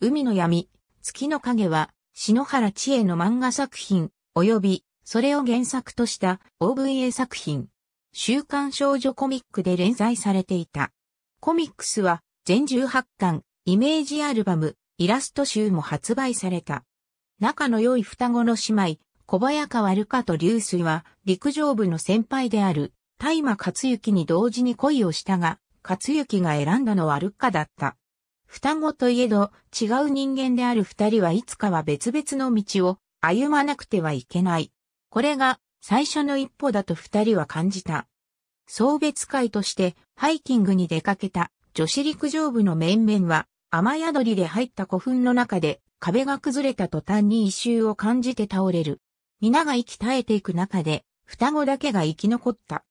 海の闇、月の影は、篠原知恵の漫画作品、及び、それを原作とした OVA 作品。週刊少女コミックで連載されていた。コミックスは、全18巻、イメージアルバム、イラスト集も発売された。仲の良い双子の姉妹、小早川ルカと流水は、陸上部の先輩である、大麻克幸に同時に恋をしたが、克幸が選んだのはルカだった。双子といえど違う人間である二人はいつかは別々の道を歩まなくてはいけない。これが最初の一歩だと二人は感じた。送別会としてハイキングに出かけた女子陸上部の面々は雨宿りで入った古墳の中で壁が崩れた途端に異臭を感じて倒れる。皆が息絶えていく中で双子だけが生き残った。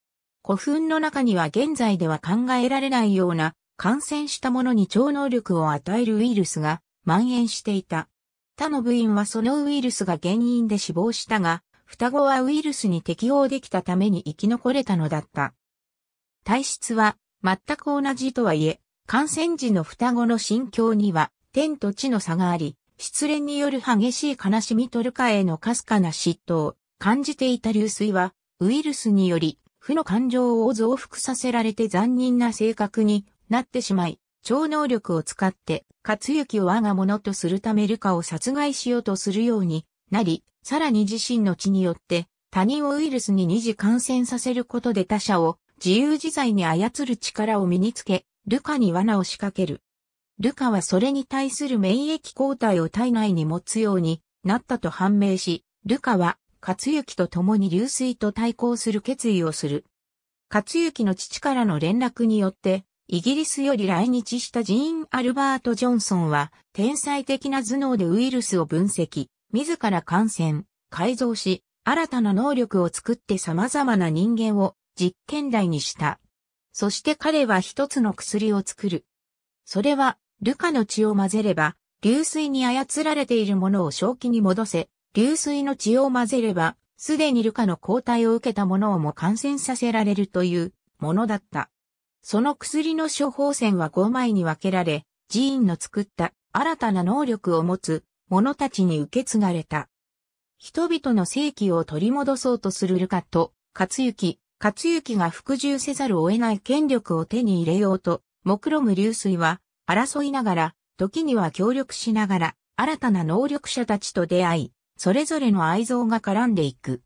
古墳の中には現在では考えられないような感染した者に超能力を与えるウイルスが蔓延していた。他の部員はそのウイルスが原因で死亡したが、双子はウイルスに適応できたために生き残れたのだった。体質は全く同じとはいえ、感染時の双子の心境には天と地の差があり、失恋による激しい悲しみとルカへのかすかな嫉妬を感じていた流水は、ウイルスにより負の感情を増幅させられて残忍な性格になってしまい、超能力を使って、勝行を我が物とするためルカを殺害しようとするようになり、さらに自身の血によって、他人をウイルスに二次感染させることで他者を自由自在に操る力を身につけ、ルカに罠を仕掛ける。ルカはそれに対する免疫抗体を体内に持つようになったと判明し、ルカは、勝行と共に流水と対抗する決意をする。勝行の父からの連絡によって、イギリスより来日したジーン・アルバート・ジョンソンは、天才的な頭脳でウイルスを分析、自ら感染、改造し、新たな能力を作って様々な人間を実験台にした。そして彼は一つの薬を作る。それは、ルカの血を混ぜれば、流水に操られているものを正気に戻せ、流水の血を混ぜれば、すでにルカの抗体を受けたものをも感染させられるというものだった。その薬の処方箋は5枚に分けられ、寺院の作った新たな能力を持つ者たちに受け継がれた。人々の正気を取り戻そうとするルカと、勝行、勝行が服従せざるを得ない権力を手に入れようと、目論む流水は、争いながら、時には協力しながら、新たな能力者たちと出会い、それぞれの愛憎が絡んでいく。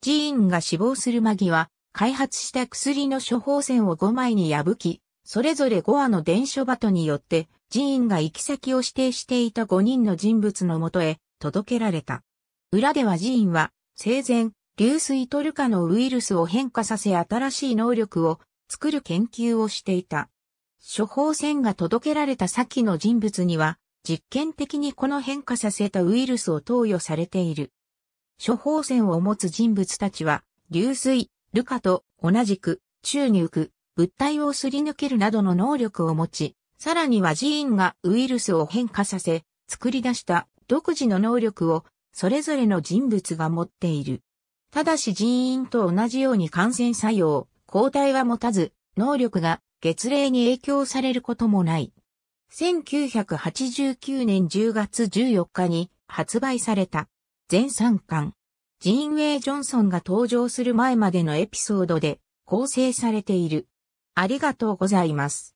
寺院が死亡する間際、開発した薬の処方箋を5枚に破き、それぞれ5話の伝書鳩によって、寺院が行き先を指定していた5人の人物のもとへ届けられた。裏では寺院は、生前、流水トルカのウイルスを変化させ新しい能力を作る研究をしていた。処方箋が届けられた先の人物には、実験的にこの変化させたウイルスを投与されている。処方箋を持つ人物たちは、流水、ルカと同じく宙に浮く物体をすり抜けるなどの能力を持ち、さらには寺院がウイルスを変化させ、作り出した独自の能力をそれぞれの人物が持っている。ただし人員と同じように感染作用、抗体は持たず、能力が月齢に影響されることもない。1989年10月14日に発売された全3巻。ジーン・ウェイ・ジョンソンが登場する前までのエピソードで構成されている。ありがとうございます。